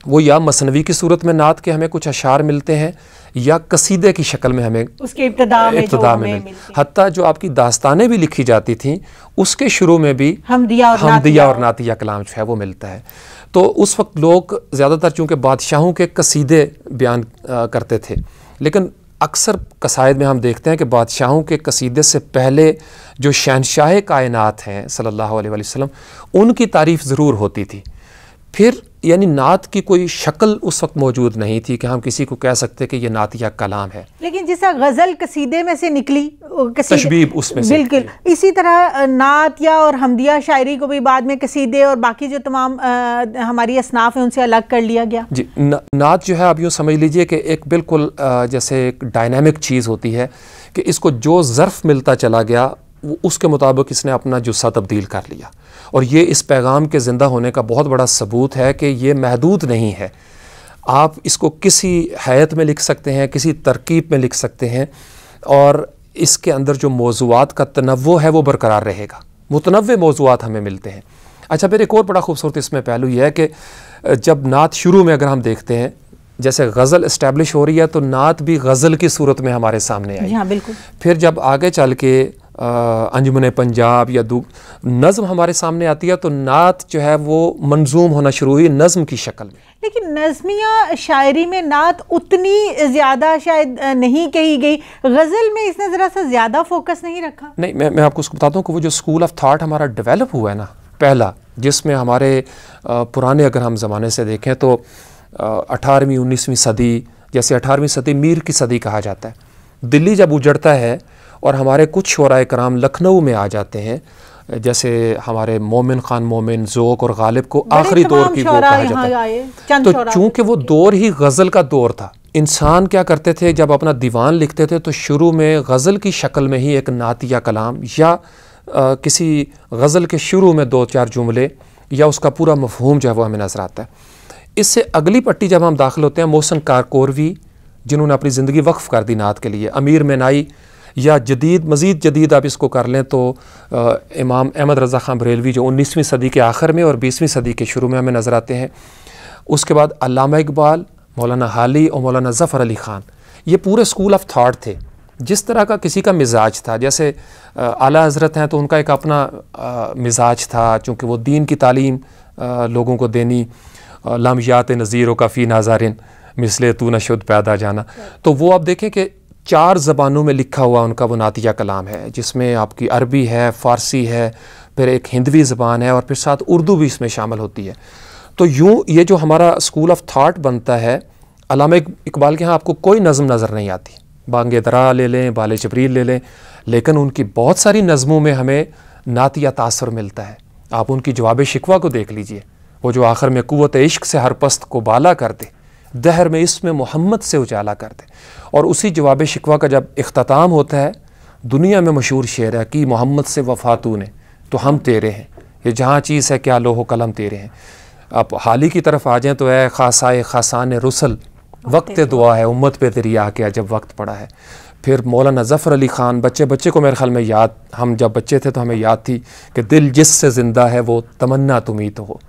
वो या मसनवी की सूरत में नात के हमें कुछ अशार मिलते हैं या कसीदे की शक्ल में हमें उसके इब्तदा में इब्तदा में मिलती हती जो आपकी दास्तानें भी लिखी जाती थीं उसके शुरू में भी हमदिया और, हमदिया और नातिया कलाम जो है वो मिलता है तो उस वक्त लोग ज़्यादातर चूँकि बादशाहों के कसीदे बयान करते थे लेकिन अक्सर कसायद में हम देखते हैं कि बादशाहों के कसीदे से पहले जो शहनशाह कायनात हैं सल्ला वसम उनकी तारीफ़ ज़रूर होती थी फिर यानी नात की कोई शक्ल उस वक्त मौजूद नहीं थी कि हम किसी को कह सकते कि ये नात या कलाम है लेकिन जैसा गज़ल कसीदे में से निकली तशबीब उसमें से बिल्कुल इसी तरह नात या और हमदिया शायरी को भी बाद में कसीदे और बाकी जो तमाम आ, हमारी असनाफ है उनसे अलग कर लिया गया जी न, नात जो है आप यूँ समझ लीजिए कि एक बिल्कुल आ, जैसे एक डायनामिक चीज़ होती है कि इसको जो ज़र्फ़ मिलता चला गया उसके मुताबिक इसने अपना जुस्सा तब्दील कर लिया और ये इस पैगाम के ज़िंदा होने का बहुत बड़ा सबूत है कि ये महदूद नहीं है आप इसको किसी हैत में लिख सकते हैं किसी तरकीब में लिख सकते हैं और इसके अंदर जो मौजूद का तनवो है वो बरकरार रहेगा मुतनव मौजूद हमें मिलते हैं अच्छा फिर एक और बड़ा खूबसूरत इसमें पहलू यह है कि जब नात शुरू में अगर हम देखते हैं जैसे गज़ल इस्टेब्लिश हो रही है तो नात भी गज़ल की सूरत में हमारे सामने आई हाँ बिल्कुल फिर जब आगे चल के अंजुमन पंजाब या दू नज़म हमारे सामने आती है तो नात जो है वो मंजूम होना शुरू हुई नज़म की शक्ल में लेकिन नज़मिया शायरी में नात उतनी ज़्यादा शायद नहीं कही गई गज़ल में इसने ज़रा सा ज़्यादा फोकस नहीं रखा नहीं मैं मैं आपको उसको बताता हूँ कि वो जो स्कूल ऑफ थाट हमारा डेवलप हुआ है ना पहला जिसमें हमारे पुराने अगर हम ज़माने से देखें तो अठारहवीं उन्नीसवीं सदी जैसे अठारहवीं सदी मीर की सदी कहा जाता है दिल्ली जब उजड़ता है और हमारे कुछ शराय कराम लखनऊ में आ जाते हैं जैसे हमारे मोमिन खान मोमिन जोक और गालिब को आखिरी दौर की वो कहा जाता है तो चूंकि वो दौर ही गज़ल का दौर था इंसान क्या करते थे जब अपना दीवान लिखते थे तो शुरू में गज़ल की शक्ल में ही एक नातिया कलाम या आ, किसी गज़ल के शुरू में दो चार जुमले या उसका पूरा मफहूम जो है वो हमें नज़र आता है इससे अगली पट्टी जब हम दाखिल होते हैं मोहसन कारकोरवी जिन्होंने अपनी ज़िंदगी वक्फ़ कर दी नात के लिए अमीर मेनाई या जदीद मज़ीद जदीद आप इसको कर लें तो आ, इमाम अहमद रज़ा ख़ान बरेलवी जो उन्नीसवीं सदी के आखिर में और बीसवीं सदी के शुरू में हमें नज़र आते हैं उसके बाद अलामा इकबाल मौलाना हाली और मौलाना ज़फ़र अली ख़ान ये पूरे स्कूल ऑफ थाट थे जिस तरह का किसी का मिजाज था जैसे आला हज़रत हैं तो उनका एक अपना आ, मिजाज था चूँकि वह दीन की तालीम आ, लोगों को देनी लमयात नज़ीर व काफ़ी नाजारिन मिसले तू नशुद पैदा जाना तो वो आप देखें कि चार ज़बानों में लिखा हुआ उनका वो नातिया कलाम है जिसमें आपकी अरबी है फ़ारसी है फिर एक हिंदवी ज़बान है और फिर साथ उर्दू भी इसमें शामिल होती है तो यूँ ये जो हमारा स्कूल ऑफ थाट बनता है अलामा इकबाल के यहाँ आपको कोई नज़म नज़र नहीं आती बांग दरा ले लें बाल जबरील ले लें लेकिन उनकी बहुत सारी नज़मों में हमें नातिया तासर मिलता है आप उनकी जवाब शिकवा को देख लीजिए वो जो आखिर में कुत इश्क से हर पस्त को बाला कर दे दहर में इसमें मोहम्मद से उजाला कर दे और उसी जवाब शिकवा का जब अख्ताम होता है दुनिया में मशहूर शेर है कि मोहम्मद से वफातू ने तो हम तेरे हैं ये जहाँ चीज़ है क्या लोहो कलम तेरे हैं आप ही की तरफ आ जाएँ तो है खासाए खासान रसल वक्त दुआ है उम्मत पे तेरी आ गया जब वक्त पड़ा है फिर मौलाना ज़फ़र अली ख़ान बच्चे बच्चे को मेरे ख्याल में याद हम जब बच्चे थे तो हमें याद थी कि दिल जिस से ज़िंदा है वो तमन्ना तुम्ही तो हो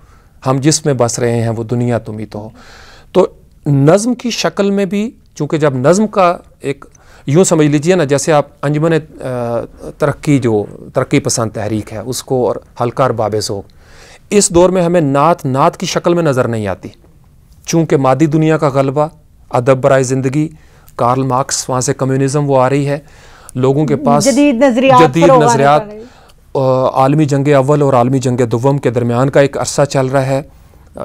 हम जिस में बस रहे हैं वो दुनिया तुम्ही तो हो तो नज़म की शक्ल में भी चूँकि जब नज़म का एक यूँ समझ लीजिए ना जैसे आप अंजमन तरक्की जो तरक्की पसंद तहरीक है उसको और हलकार बाब सोग इस दौर में हमें नात नात की शक्ल में नज़र नहीं आती चूँकि मादी दुनिया का गलबा अदब बरए ज़िंदगी कार्ल मार्क्स वहाँ से कम्यूनिज़म वो आ रही है लोगों के पास जदीद नज़रियात आलमी जंग अव्वल और आलमी जंग दुवम के दरमियान का एक अरसा चल रहा है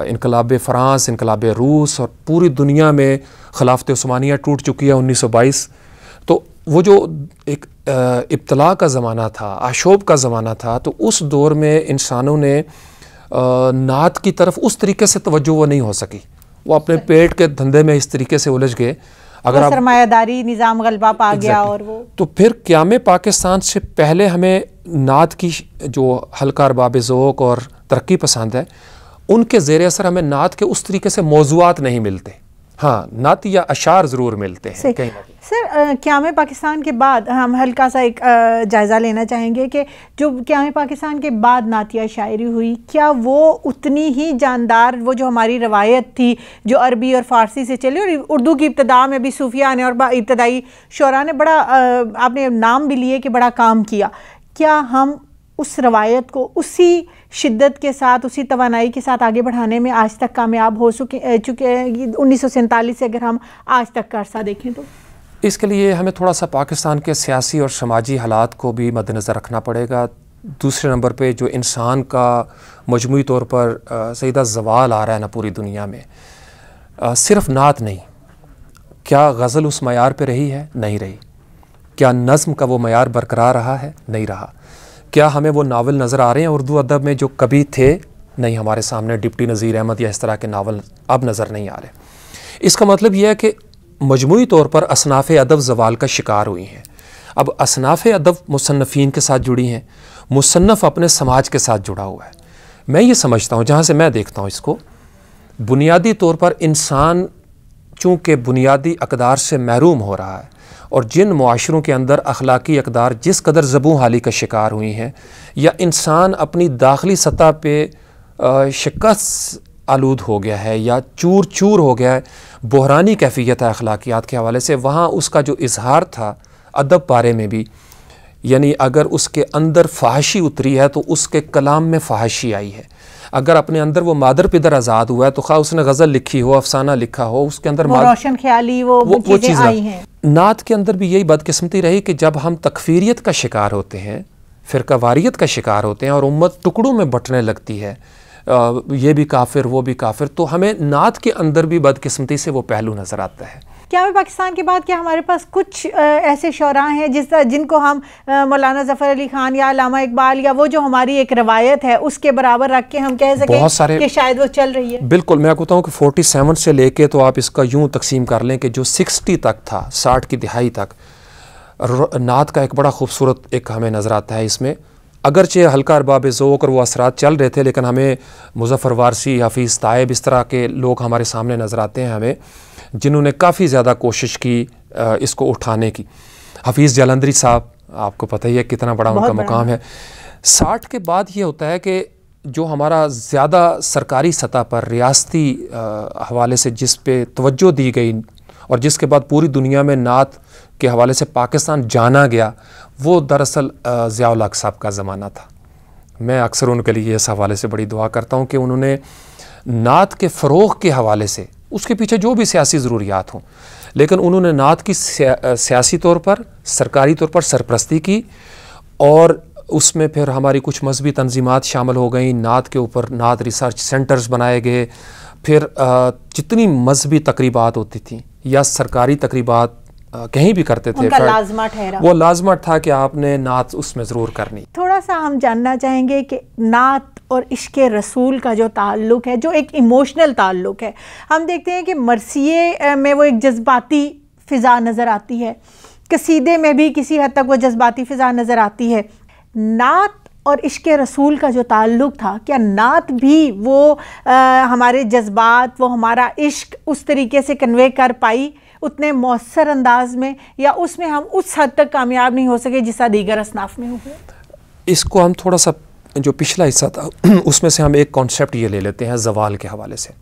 इनकलाब फ़्रांस इनकलाब रूस और पूरी दुनिया में खिलाफत स्मानियाँ टूट चुकी है उन्नीस सौ बाईस तो वो जो एक इब्तला का ज़माना था आशोब का ज़माना था तो उस दौर में इंसानों ने नात की तरफ उस तरीके से तोज्जो वह नहीं हो सकी वो अपने अच्छा। पेट के धंधे में इस तरीके से उलझ गए अगर तो आप सरमायादारी निज़ाम गलबा पा गया और वो तो फिर क्याम पाकिस्तान से पहले हमें नात की जो हल्का अरबाब और तरक्की पसंद है उनके ज़ेर असर हमें नात के उस तरीके से मौजूद नहीं मिलते हाँ नात या अशार ज़रूर मिलते हैं कहीं सर क्या में पाकिस्तान के बाद हम हल्का सा एक जायज़ा लेना चाहेंगे कि जो क्या में पाकिस्तान के बाद नातिया शायरी हुई क्या वो उतनी ही जानदार वो जो हमारी रवायत थी जो अरबी और फ़ारसी से चली और उर्दू की इब्तदा में भी सूफिया ने और इब्तदाई शुरा ने बड़ा आपने नाम भी लिए कि बड़ा काम किया क्या हम उस रवायत को उसी शिद्दत के साथ उसी तोानाई के साथ आगे बढ़ाने में आज तक कामयाब हो चुके चुके हैं उन्नीस सौ सैंतालीस से अगर हम आज तक का अरसा देखें तो इसके लिए हमें थोड़ा सा पाकिस्तान के सियासी और समाजी हालात को भी मद्दनज़र रखना पड़ेगा दूसरे नंबर पे जो इंसान का मजमू तौर पर सीधा जवाल आ रहा है ना पूरी दुनिया में आ, सिर्फ नात नहीं क्या गज़ल उस मैार पर रही है नहीं रही क्या नज़म का वो मैार बरकरार रहा है नहीं रहा क्या हमें वो नावल नज़र आ रहे हैं उर्दू अदब में जो कभी थे नहीं हमारे सामने डिप्टी नज़ीर अहमद या इस तरह के नावल अब नज़र नहीं आ रहे इसका मतलब यह है कि मजमू तौर पर असनाफ़ अदब जवाल का शिकार हुई हैं अब असनाफ़ अदब मुसनफ़ी के साथ जुड़ी हैं मुसनफ़ अपने समाज के साथ जुड़ा हुआ है मैं ये समझता हूँ जहाँ से मैं देखता हूँ इसको बुनियादी तौर पर इंसान चूँकि बुनियादी अकदार से महरूम हो रहा है और जिन माशरों के अंदर अखलाकी अकदार जिस कदर जबू हाली का शिकार हुई हैं या इंसान अपनी दाखिली सतह पर शिकस्त आलूद हो गया है या चूर चूर हो गया है बहरानी कैफियत है अखलाकियात के हवाले से वहाँ उसका जो इजहार था अदब पारे में भी यानी अगर उसके अंदर फाहशी उतरी है तो उसके कलाम में फाहशी आई है अगर अपने अंदर वो मादर पिदर आज़ाद हुआ है तो खा उसने गज़ल लिखी हो अफसाना लिखा हो उसके अंदर वो रोशन ख्याली वो वो, वो चीज़ें आई है नात के अंदर भी यही बदकिस्मती रही कि जब हम तकफीरियत का शिकार होते हैं फिरकावारीत का शिकार होते हैं और उम्मत टुकड़ों में बटने लगती है ये भी काफिर वो भी काफिर तो हमें नात के अंदर भी बदकिस्मती से वो पहलू नज़र आता है क्या पाकिस्तान के बाद क्या हमारे पास कुछ ऐसे शौरा हैं जिस जिनको हम मौलाना ज़फ़र अली ख़ान या लामा इकबाल या वो जो हमारी एक रवायत है उसके बराबर रख के हम कह सकें बहुत सारे कि शायद वो चल रही है बिल्कुल मैं कहता हूँ कि फोर्टी सेवन से लेके तो आप इसका यूँ तकसीम कर लें कि जो सिक्सटी तक था साठ की दिहाई तक नात का एक बड़ा खूबसूरत एक हमें नज़र आता है इसमें अगरचे हल्का अरबाब ज़ोक और वो असरात चल रहे थे लेकिन हमें मुजफ़र वारसी हफीज़ तायब इस तरह के लोग हमारे सामने नज़र आते हैं हमें जिन्होंने काफ़ी ज़्यादा कोशिश की इसको उठाने की हफीज़ जलंदरी साहब आपको पता ही है कितना बड़ा उनका मुकाम है साठ के बाद ये होता है कि जो हमारा ज़्यादा सरकारी सतह पर रियासती हवाले से जिस पे तवज्जो दी गई और जिसके बाद पूरी दुनिया में नात के हवाले से पाकिस्तान जाना गया वो दरअसल ज़ियाल साहब का ज़माना था मैं अक्सर उनके लिए इस हवाले से बड़ी दुआ करता हूँ कि उन्होंने नात के फ़रोग के हवाले से उसके पीछे जो भी सियासी ज़रूरियात हों लेकिन उन्होंने नात की सियासी तौर पर सरकारी तौर पर सरप्रस्ती की और उसमें फिर हमारी कुछ मजहबी तनजीमत शामिल हो गई नात के ऊपर नात रिसर्च सेंटर्स बनाए गए फिर जितनी मजहबी तकरीबा होती थी या सरकारी तकरीबा कहीं भी करते थे उनका लाजमा ठहरा वो लाजमा था कि आपने नात उसमें ज़रूर करनी थोड़ा सा हम जानना चाहेंगे कि नात और इश्क रसूल का जो ताल्लुक़ है जो एक इमोशनल ताल्लुक़ है हम देखते हैं कि मरसिए में वो एक जज्बाती फ़िज़ा नज़र आती है कसीदे में भी किसी हद तक वो जज्बाती फ़िज़ा नज़र आती है नात और इश्क रसूल का जो ताल्लुक़ था क्या नात भी वो आ, हमारे जज्बात वो हमारा इश्क उस तरीके से कन्वे कर पाई उतने मौसर अंदाज में या उसमें हम उस हद तक कामयाब नहीं हो सके जिसका दीगर असनाफ में हुए इसको हम थोड़ा सा जो पिछला हिस्सा था उसमें से हम एक कॉन्सेप्ट ये ले लेते हैं जवाल के हवाले से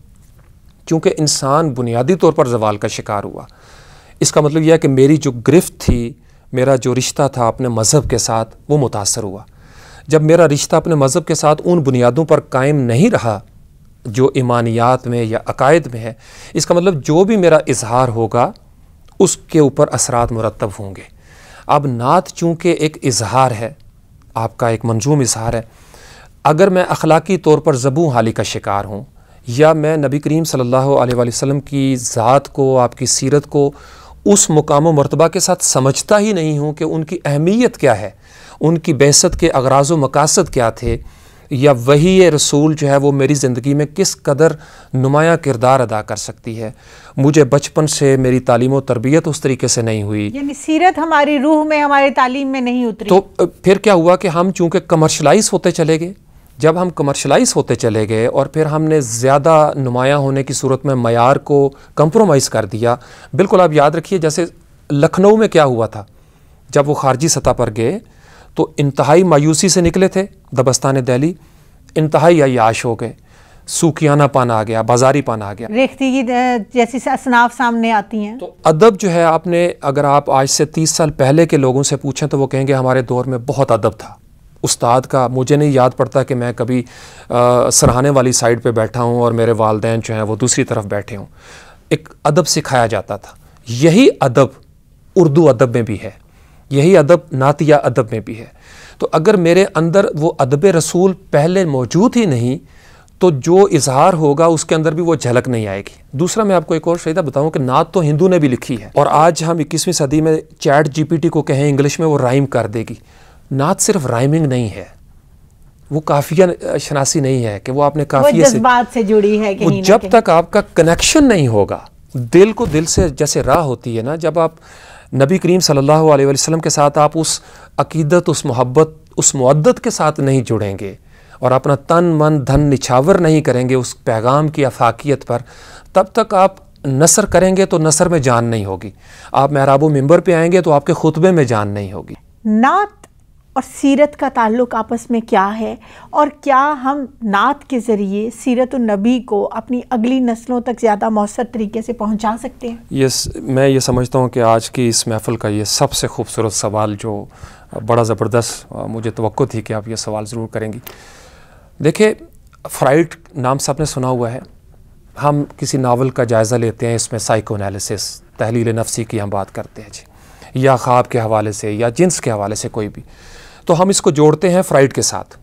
क्योंकि इंसान बुनियादी तौर पर जवाल का शिकार हुआ इसका मतलब यह है कि मेरी जो गिरफ्त थी मेरा जो रिश्ता था अपने मज़हब के साथ वो मुतासर हुआ जब मेरा रिश्ता अपने मज़हब के साथ उन बुनियादों पर कायम नहीं रहा जो ईमानियात में या अकायद में है इसका मतलब जो भी मेरा इजहार होगा उसके ऊपर असरात मुरतब होंगे अब नात चूँकि एक इजहार है आपका एक मंजूम इजहार है अगर मैं अखलाकी तौर पर जबू हाली का शिकार हूँ या मैं नबी करीम सल्लल्लाहु अलैहि वसल्लम की ज़ात को आपकी सीरत को उस मुकाम मरतबा के साथ समझता ही नहीं हूँ कि उनकी अहमियत क्या है उनकी बहसत के अगराज व मकासद क्या थे या वही ये रसूल जो है वो मेरी ज़िंदगी में किस कदर नुमाया किरदार अदा कर सकती है मुझे बचपन से मेरी तालीम और तरबियत उस तरीके से नहीं हुई यानी सीरत हमारी रूह में हमारे तालीम में नहीं उतरी तो फिर क्या हुआ कि हम चूँकि कमर्शलाइज होते चले गए जब हम कमर्शलाइज होते चले गए और फिर हमने ज़्यादा नुमाया होने की सूरत में मैार को कम्प्रोमाइज़ कर दिया बिल्कुल आप याद रखिए जैसे लखनऊ में क्या हुआ था जब वो खारजी सतह पर गए तो इंतहाई मायूसी से निकले थे दबस्तान दहली इंतहाई अयाश हो गए सूखियाना पाना आ गया बाजारी पाना आ गया रेखती की जैसी असनाफ सामने आती हैं तो अदब जो है आपने अगर आप आज से तीस साल पहले के लोगों से पूछें तो वो कहेंगे हमारे दौर में बहुत अदब था उस्ताद का मुझे नहीं याद पड़ता कि मैं कभी सराहने वाली साइड पे बैठा हूँ और मेरे वालदेन जो हैं वो दूसरी तरफ बैठे हों एक अदब सिखाया जाता था यही अदब उर्दू अदब में भी है यही अदब नातिया अदब में भी है तो अगर मेरे अंदर वो अदब रसूल पहले मौजूद ही नहीं तो जो इजहार होगा उसके अंदर भी वो झलक नहीं आएगी दूसरा मैं आपको एक और शायदा बताऊं कि नात तो हिंदू ने भी लिखी है और आज हम इक्कीसवीं सदी में चैट जीपीटी को कहें इंग्लिश में वो राइम कर देगी नात सिर्फ राइमिंग नहीं है वो काफिया शनासी नहीं है कि वो आपने काफी से, से जुड़ी है वो जब तक आपका कनेक्शन नहीं होगा दिल को दिल से जैसे राह होती है ना जब आप नबी करीम सल्लल्लाहु अलैहि वसल्लम के साथ आप उस अकीदत उस मोहब्बत उस मुद्दत के साथ नहीं जुड़ेंगे और अपना तन मन धन निछावर नहीं करेंगे उस पैगाम की अफाकियत पर तब तक आप नसर करेंगे तो नसर में जान नहीं होगी आप महराब मंबर पर आएंगे तो आपके खुतबे में जान नहीं होगी ना और सीरत का ताल्लुक आपस में क्या है और क्या हम नात के ज़रिए सीरत नबी को अपनी अगली नस्लों तक ज़्यादा मौसर तरीके से पहुंचा सकते हैं ये मैं ये समझता हूँ कि आज की इस महफ़ल का ये सबसे खूबसूरत सवाल जो बड़ा ज़बरदस्त मुझे तो थी कि आप ये सवाल ज़रूर करेंगी देखिए फ्राइट नाम से आपने सुना हुआ है हम किसी नावल का जायज़ा लेते हैं इसमें साइको एनालिसिस तहलील नफसी की हम बात करते हैं जी या ख्वाब के हवाले से या जिन्स के हवाले से कोई भी तो हम इसको जोड़ते हैं फ्राइड के साथ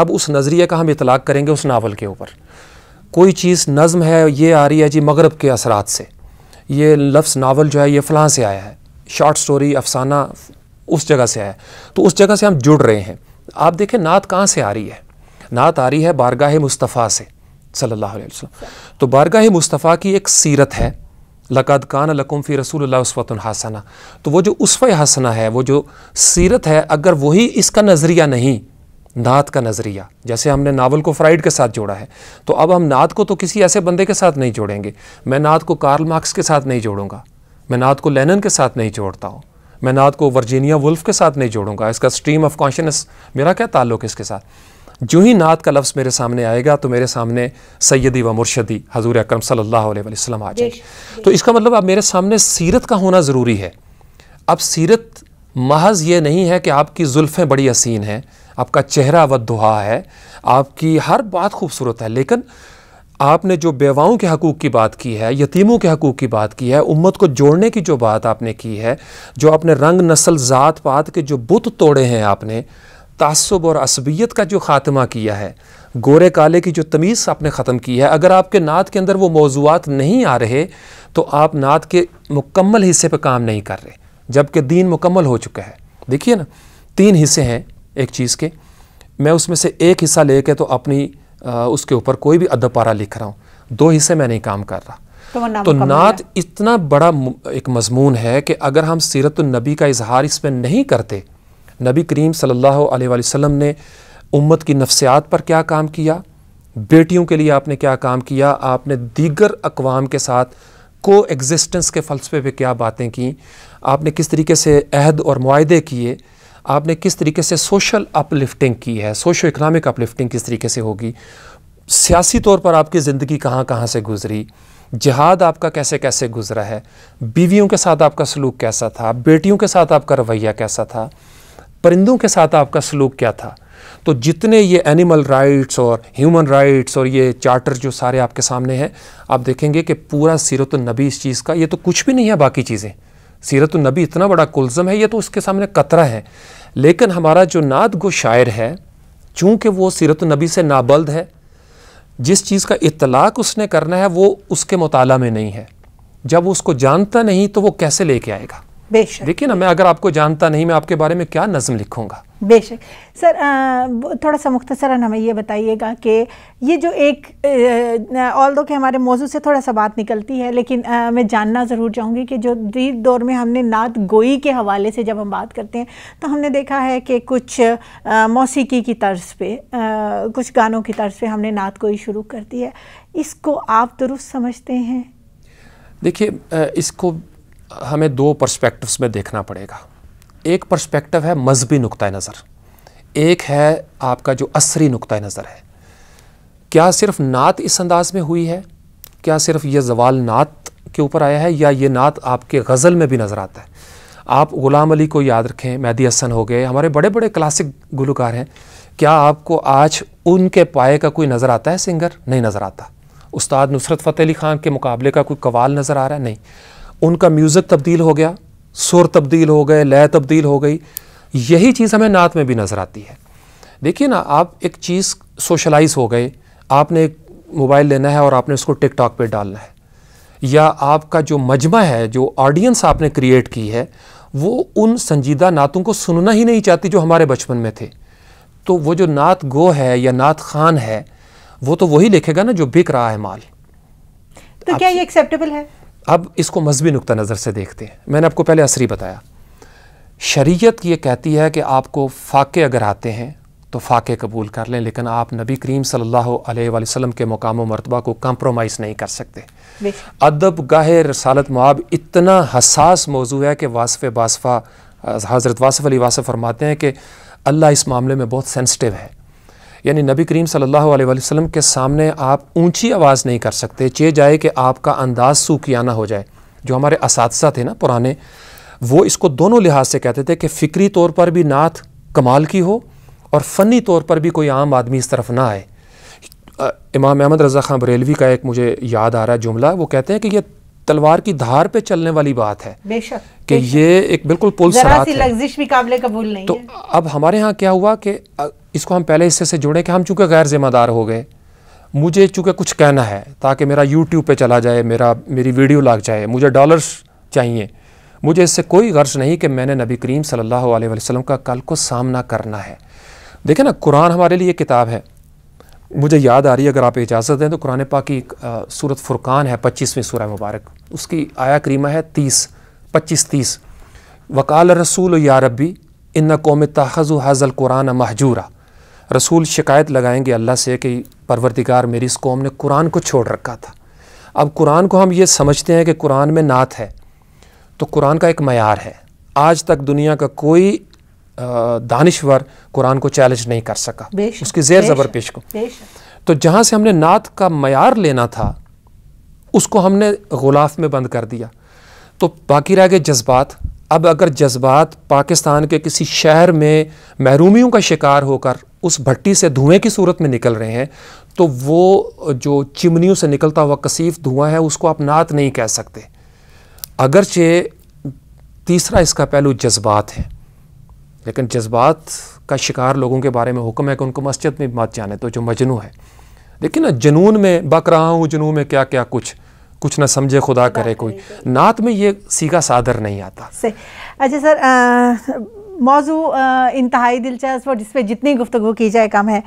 अब उस नज़रिए का हम इतलाक़ करेंगे उस नावल के ऊपर कोई चीज़ नज़म है ये आ रही है जी मगरब के असरात से ये लफ्स नावल जो है ये फ़लाँ से आया है शॉर्ट स्टोरी अफसाना उस जगह से आया है तो उस जगह से हम जुड़ रहे हैं आप देखें नात कहाँ से आ रही है नात आ रही है बारगाह मुस्तफ़ा से सल्लल्लाहु अलैहि वसल्लम तो बारगाह मुस्तफ़ा की एक सीरत है लकद कान लकुम फ़ी रसूल उसवत हसना तो वो जो उसफ़ हसना है वो जो सीरत है अगर वही इसका नज़रिया नहीं नात का नज़रिया जैसे हमने नावल को फ्राइड के साथ जोड़ा है तो अब हम नात को तो किसी ऐसे बंदे के साथ नहीं जोड़ेंगे मैं नात को कार्ल मार्क्स के साथ नहीं जोड़ूंगा मैं नात को लेनन के साथ नहीं जोड़ता हूँ मैं नात को वर्जीनिया वुल्फ के साथ नहीं जोड़ूंगा इसका स्ट्रीम ऑफ कॉन्शनस मेरा क्या ताल्लुक इसके साथ जो ही नात का लफ्ज़ मेरे सामने आएगा तो मेरे सामने सैदी व मुर्शदी हजूर अक्रम सल्लाम आ जाए तो इसका मतलब अब मेरे सामने सीरत का होना ज़रूरी है अब सीरत महज ये नहीं है कि आपकी जुल्फ़ें बड़ी हसीन हैं आपका चेहरा व दुहा है आपकी हर बात खूबसूरत है लेकिन आपने जो बेवाओं के हकूक़ की बात की है यतीमों के हकूक़ की बात की है उम्मत को जोड़ने की जो बात आपने की है जो आपने रंग नस्ल ज़ात पात के जो बुत तोड़े हैं आपने तसब और असबियत का जो ख़ात्मा किया है गोरे काले की जो तमीज़ आपने ख़त्म की है अगर आपके नात के अंदर वो मौजूद नहीं आ रहे तो आप नात के मुकम्मल हिस्से पर काम नहीं कर रहे जबकि दीन मुकम्मल हो चुका है देखिए ना तीन हिस्से हैं एक चीज़ के मैं उसमें से एक हिस्सा ले कर तो अपनी आ, उसके ऊपर कोई भी अदब पारा लिख रहा हूँ दो हिस्से मैं नहीं काम कर रहा तो, तो नात इतना बड़ा एक मजमून है कि अगर हम सीरत नबी का इजहार इसमें नहीं करते नबी करीम सल्लल्लाहु अलैहि वसल्लम ने उम्मत की नफसियात पर क्या काम किया बेटियों के लिए आपने क्या काम किया आपने दीगर अकवाम के साथ को एग्जिस्टेंस के फ़लसफे पे क्या बातें की आपने किस तरीके से अहद और माहदे किए आपने किस तरीके से सोशल अपलिफ्टिंग की है सोशो इकनॉमिक अपलिफ्टिंग किस तरीके से होगी सियासी तौर पर आपकी ज़िंदगी कहाँ कहाँ से गुजरी जहाद आपका कैसे कैसे गुजरा है बीवियों के साथ आपका सलूक कैसा था बेटियों के साथ आपका रवैया कैसा था परिंदों के साथ आपका सलूक क्या था तो जितने ये एनिमल राइट्स और ह्यूमन राइट्स और ये चार्टर जो सारे आपके सामने हैं आप देखेंगे कि पूरा सीरत नबी इस चीज़ का ये तो कुछ भी नहीं है बाकी चीज़ें सीरत नबी इतना बड़ा कुलज़म है ये तो उसके सामने कतरा है लेकिन हमारा जो नाद गो शायर है चूँकि वो सीरत नबी से नाबल्द है जिस चीज़ का इतलाक़ उसने करना है वो उसके मताल में नहीं है जब उसको जानता नहीं तो वो कैसे लेके आएगा बेशक देखिए ना मैं अगर आपको जानता नहीं मैं आपके बारे में क्या नज्म लिखूंगा बेशक सर आ, थोड़ा सा मुख्तसरा हमें ये बताइएगा कि ये जो एक ऑल दो के हमारे मौजू से थोड़ा सा बात निकलती है लेकिन आ, मैं जानना ज़रूर चाहूँगी कि जो दीद दौर में हमने नात गोई के हवाले से जब हम बात करते हैं तो हमने देखा है कि कुछ मौसीकी की तर्ज पे आ, कुछ गानों की तर्ज पे हमने नात गोई शुरू कर दी है इसको आप दुरुस्त समझते हैं देखिए इसको हमें दो परस्पेक्टिवस में देखना पड़ेगा एक परस्पेक्टिव है मजहबी नुक़ नज़र एक है आपका जो असरी नुक़ नज़र है क्या सिर्फ नात इस अंदाज में हुई है क्या सिर्फ ये जवाल नात के ऊपर आया है या ये नात आपके गज़ल में भी नज़र आता है आप ग़ुलाम अली को याद रखें मेहदी हसन हो गए हमारे बड़े बड़े क्लासिक गुलकार हैं क्या आपको आज उनके पाए का कोई नज़र आता है सिंगर नहीं नज़र आता उस्ताद नुसरत फ़तेह अली ख़ान के मुकाबले का कोई कवाल नज़र आ रहा है नहीं उनका म्यूज़िक तब्दील हो गया सुर तब्दील हो गए लय तब्दील हो गई यही चीज़ हमें नात में भी नज़र आती है देखिए ना आप एक चीज़ सोशलाइज हो गए आपने एक मोबाइल लेना है और आपने उसको टिकटॉक पे डालना है या आपका जो मजमा है जो ऑडियंस आपने क्रिएट की है वो उन संजीदा नातों को सुनना ही नहीं चाहती जो हमारे बचपन में थे तो वो जो नात गो है या नात खान है वो तो वही लिखेगा ना जो बिक रहा है माल तो क्या ये एक्सेप्टेबल है अब इसको मजहबी नुक़ नज़र से देखते हैं मैंने आपको पहले असरी बताया शरीयत ये कहती है कि आपको फ़ाके अगर आते हैं तो फ़ाके कबूल कर लें लेकिन आप नबी करीम सल्लल्लाहु अलैहि वसल्लम के मकाम मरतबा को कम्प्रोमाइज़ नहीं कर सकते अदब गाह रसालत मुआब इतना हसास मौजू है कि वासफ़ बासफ़ा हज़रत वासफ़ अली वासफ़ फरमाते हैं कि अल्लाह इस मामले में बहुत सेंसटिव है यानी नबी करीम सल्लल्लाहु अलैहि वसल्लम के सामने आप ऊंची आवाज़ नहीं कर सकते चे जाए कि आपका अंदाज़ सूखियाना हो जाए जो हमारे इस थे ना पुराने वो इसको दोनों लिहाज से कहते थे कि फ़िक्री तौर पर भी नात कमाल की हो और फ़नी तौर पर भी कोई आम आदमी इस तरफ ना आए इमाम अहमद रज़ा खां बरेलवी का एक मुझे याद आ रहा है जुमला वो कहते हैं कि ये तलवार की धार पे चलने वाली बात है कि ये एक बिल्कुल पुल सरात है भी काबले कबूल नहीं तो अब हमारे यहाँ क्या हुआ कि इसको हम पहले हिस्से से जोड़ें कि हम चूँकि गैर जिम्मेदार हो गए मुझे चूँकि कुछ कहना है ताकि मेरा यूट्यूब पर चला जाए मेरा मेरी वीडियो लग जाए मुझे डॉलर्स चाहिए मुझे इससे कोई गर्ज नहीं कि मैंने नबी करीम सल्लल्लाहु अलैहि वसल्लम का कल को सामना करना है देखें ना कुरान हमारे लिए किताब है मुझे याद आ रही है अगर आप इजाज़त दें तो कुरान पाक की सूरत फुरकान है पच्चीसवीं सूरह मुबारक उसकी आया करीमा है तीस पच्चीस तीस वकाल रसूल या रबी इन कौम तहज़ हज़ल कुरान महजूरा रसूल शिकायत लगाएंगे अल्लाह से कि परवरदिगार मेरी इस कौम ने कुरान को छोड़ रखा था अब कुरान को हम ये समझते हैं कि कुरान में नात है तो कुरान का एक मैार है आज तक दुनिया का कोई दानश्वर कुरान को चैलेंज नहीं कर सका उसकी जेर ज़बर पेश को तो जहाँ से हमने नात का मैार लेना था उसको हमने गुलाफ में बंद कर दिया तो बाकी रह गए जज्बात अब अगर जज्बात पाकिस्तान के किसी शहर में महरूमियों का शिकार होकर उस भट्टी से धुएं की सूरत में निकल रहे हैं तो वो जो चिमनियों से निकलता हुआ कसीफ धुआं है उसको आप नात नहीं कह सकते अगरचे तीसरा इसका पहलू जज्बात है लेकिन जज्बात का शिकार लोगों के बारे में हुक्म है कि उनको मस्जिद में मत जाने तो जो मजनू है देखिए ना जुनून में बक रहा हूँ जुनू में क्या क्या कुछ कुछ ना समझे खुदा करे कोई नात में ये सीधा सादर नहीं आता अच्छा सर आ, मौजू इंतहाई दिलचस्प और जिसपे जितनी गुफ्तु की जाए कम है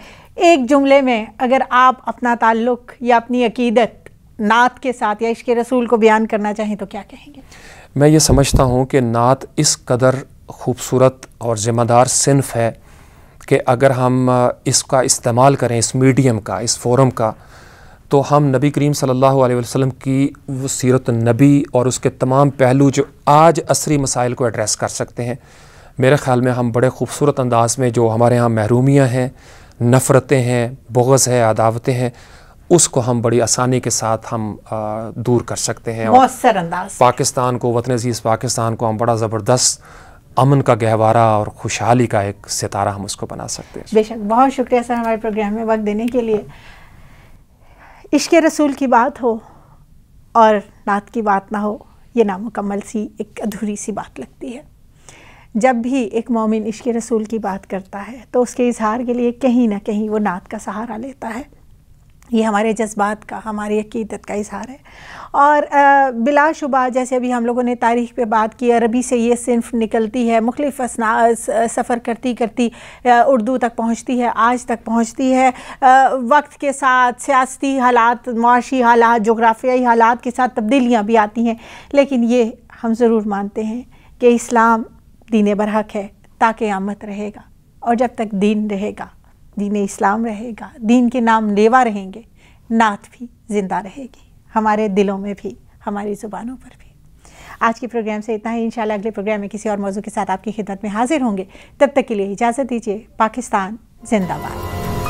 एक जुमले में अगर आप अपना ताल्लुक या अपनी अकीदत नात के साथ या इश्क रसूल को बयान करना चाहें तो क्या कहेंगे मैं ये समझता हूँ कि नात इस कदर खूबसूरत और ज़िम्मेदार सिनफ है कि अगर हम इसका इस्तेमाल करें इस मीडियम का इस फोरम का तो हम नबी करीम सल्लल्लाहु अलैहि वसल्लम की वो सीरत नबी और उसके तमाम पहलू जो आज असरी मसाइल को एड्रेस कर सकते हैं मेरे ख्याल में हम बड़े खूबसूरत अंदाज में जो हमारे यहाँ महरूमियाँ हैं नफ़रतें हैं बोगस है अदावतें हैं उसको हम बड़ी आसानी के साथ हम आ, दूर कर सकते हैं अंदाज पाकिस्तान को वतन अजीज़ पाकिस्तान को हम बड़ा ज़बरदस्त अमन का गहवारा और खुशहाली का एक सितारा हम उसको बना सकते हैं बेशक बहुत शुक्रिया सर हमारे प्रोग्राम में वक्त देने के लिए इश्क रसूल की बात हो और नात की बात ना हो ये नामुकम्मल सी एक अधूरी सी बात लगती है जब भी एक मोमिन इश्क रसूल की बात करता है तो उसके इजहार के लिए कहीं ना कहीं वो नात का सहारा लेता है ये हमारे जज्बात का हमारी अकीदत का इजहार है और बिलाशुबा जैसे अभी हम लोगों ने तारीख पे बात की अरबी से ये सिंफ निकलती है मुख्तफ सफ़र करती करती उर्दू तक पहुँचती है आज तक पहुँचती है वक्त के साथ सियासी हालात माशी हालात जोग्राफियाई हालात के साथ तब्दीलियाँ भी आती हैं लेकिन ये हम ज़रूर मानते हैं कि इस्लाम दीन बरहक है ताकि आमत रहेगा और जब तक दीन रहेगा दीन इस्लाम रहेगा दीन के नाम लेवा रहेंगे नात भी ज़िंदा रहेगी हमारे दिलों में भी हमारी ज़ुबानों पर भी आज के प्रोग्राम से इतना ही इन अगले प्रोग्राम में किसी और मौजू के साथ आपकी खिदमत में हाजिर होंगे तब तक के लिए इजाज़त दीजिए पाकिस्तान जिंदाबाद